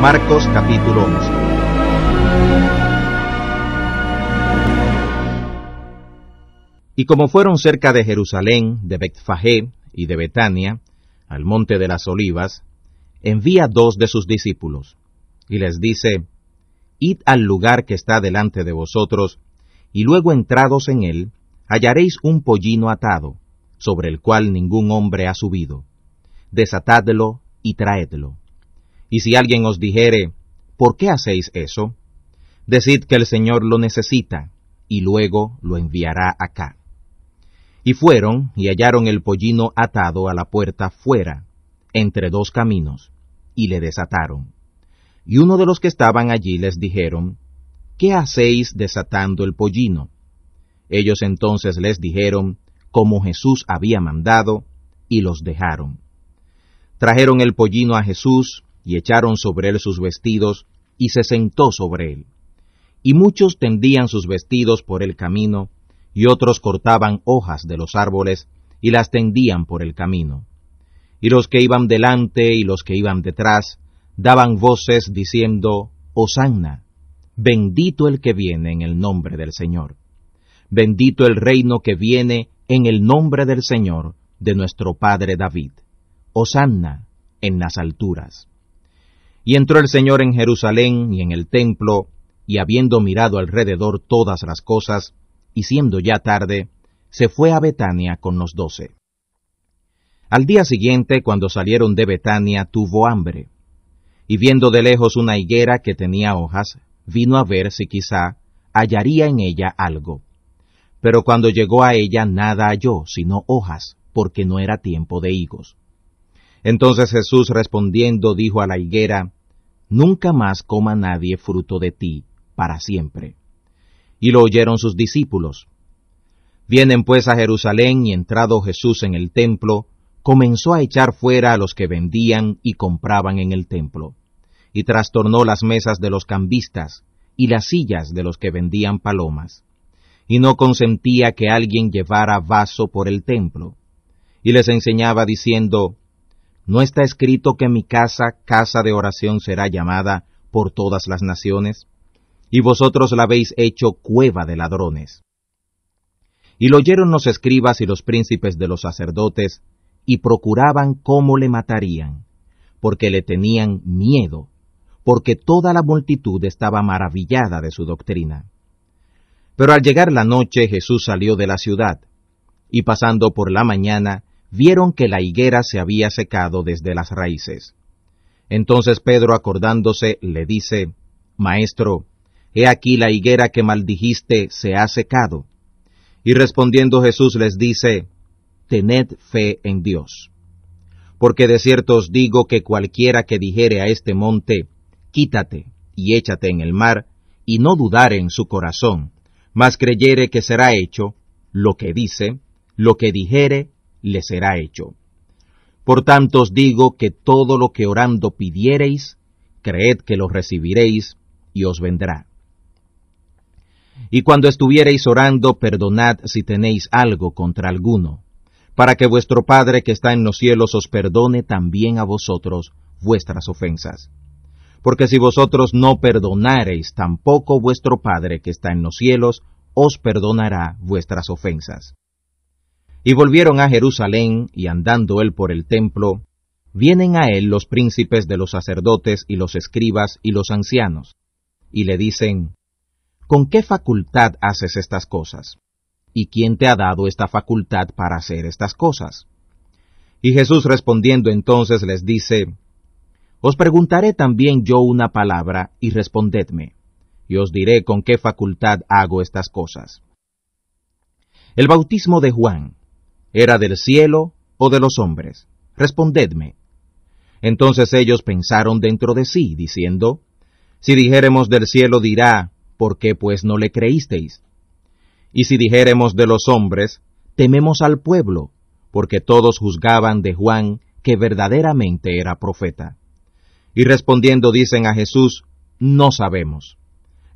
Marcos capítulo 11. Y como fueron cerca de Jerusalén, de Betfagé y de Betania, al monte de las olivas, envía dos de sus discípulos, y les dice, Id al lugar que está delante de vosotros, y luego entrados en él, hallaréis un pollino atado, sobre el cual ningún hombre ha subido. Desatadlo y traedlo. Y si alguien os dijere, ¿por qué hacéis eso? Decid que el Señor lo necesita, y luego lo enviará acá. Y fueron y hallaron el pollino atado a la puerta fuera, entre dos caminos, y le desataron. Y uno de los que estaban allí les dijeron, ¿Qué hacéis desatando el pollino? Ellos entonces les dijeron, como Jesús había mandado, y los dejaron. Trajeron el pollino a Jesús, y echaron sobre él sus vestidos, y se sentó sobre él. Y muchos tendían sus vestidos por el camino, y otros cortaban hojas de los árboles, y las tendían por el camino. Y los que iban delante y los que iban detrás, daban voces diciendo, Hosanna, bendito el que viene en el nombre del Señor. Bendito el reino que viene en el nombre del Señor, de nuestro Padre David. Hosanna en las alturas. Y entró el Señor en Jerusalén y en el templo, y habiendo mirado alrededor todas las cosas, y siendo ya tarde, se fue a Betania con los doce. Al día siguiente, cuando salieron de Betania, tuvo hambre, y viendo de lejos una higuera que tenía hojas, vino a ver si quizá hallaría en ella algo. Pero cuando llegó a ella nada halló, sino hojas, porque no era tiempo de higos. Entonces Jesús respondiendo dijo a la higuera, Nunca más coma nadie fruto de ti para siempre. Y lo oyeron sus discípulos. Vienen pues a Jerusalén y entrado Jesús en el templo, comenzó a echar fuera a los que vendían y compraban en el templo, y trastornó las mesas de los cambistas y las sillas de los que vendían palomas, y no consentía que alguien llevara vaso por el templo, y les enseñaba diciendo, ¿No está escrito que mi casa, casa de oración, será llamada por todas las naciones? Y vosotros la habéis hecho cueva de ladrones. Y lo oyeron los escribas y los príncipes de los sacerdotes, y procuraban cómo le matarían, porque le tenían miedo, porque toda la multitud estaba maravillada de su doctrina. Pero al llegar la noche Jesús salió de la ciudad, y pasando por la mañana, vieron que la higuera se había secado desde las raíces. Entonces Pedro, acordándose, le dice, Maestro, he aquí la higuera que maldijiste se ha secado. Y respondiendo Jesús les dice, Tened fe en Dios. Porque de cierto os digo que cualquiera que dijere a este monte, Quítate y échate en el mar, y no dudare en su corazón, mas creyere que será hecho, lo que dice, lo que dijere le será hecho. Por tanto os digo que todo lo que orando pidiereis, creed que lo recibiréis y os vendrá. Y cuando estuviereis orando, perdonad si tenéis algo contra alguno, para que vuestro Padre que está en los cielos os perdone también a vosotros vuestras ofensas. Porque si vosotros no perdonareis, tampoco vuestro Padre que está en los cielos os perdonará vuestras ofensas. Y volvieron a Jerusalén, y andando él por el templo, vienen a él los príncipes de los sacerdotes y los escribas y los ancianos, y le dicen, ¿Con qué facultad haces estas cosas? ¿Y quién te ha dado esta facultad para hacer estas cosas? Y Jesús respondiendo entonces les dice, Os preguntaré también yo una palabra, y respondedme, y os diré con qué facultad hago estas cosas. El bautismo de Juan, ¿Era del cielo o de los hombres? Respondedme. Entonces ellos pensaron dentro de sí, diciendo, Si dijéremos del cielo dirá, ¿por qué pues no le creísteis? Y si dijéremos de los hombres, tememos al pueblo, porque todos juzgaban de Juan que verdaderamente era profeta. Y respondiendo dicen a Jesús, No sabemos.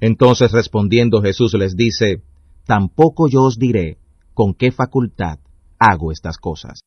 Entonces respondiendo Jesús les dice, Tampoco yo os diré con qué facultad hago estas cosas.